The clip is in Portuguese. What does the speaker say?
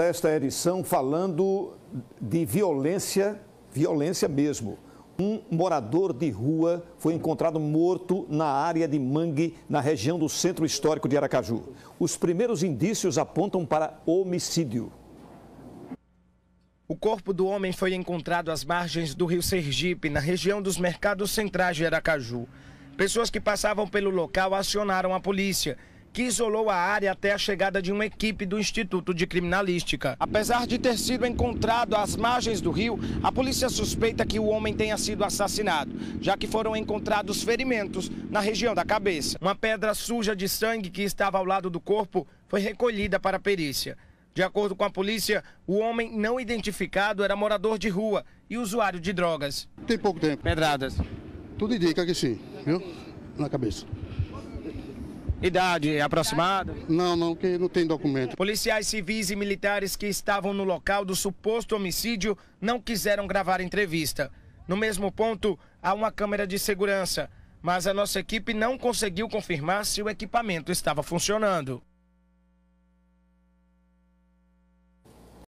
começa esta edição falando de violência, violência mesmo. Um morador de rua foi encontrado morto na área de Mangue, na região do centro histórico de Aracaju. Os primeiros indícios apontam para homicídio. O corpo do homem foi encontrado às margens do rio Sergipe, na região dos mercados centrais de Aracaju. Pessoas que passavam pelo local acionaram a polícia que isolou a área até a chegada de uma equipe do Instituto de Criminalística. Apesar de ter sido encontrado às margens do rio, a polícia suspeita que o homem tenha sido assassinado, já que foram encontrados ferimentos na região da cabeça. Uma pedra suja de sangue que estava ao lado do corpo foi recolhida para a perícia. De acordo com a polícia, o homem não identificado era morador de rua e usuário de drogas. Tem pouco tempo. Pedradas. Tudo indica que sim, viu? Na cabeça. Idade aproximada? Não, não, que não tem documento. Policiais civis e militares que estavam no local do suposto homicídio não quiseram gravar entrevista. No mesmo ponto, há uma câmera de segurança, mas a nossa equipe não conseguiu confirmar se o equipamento estava funcionando.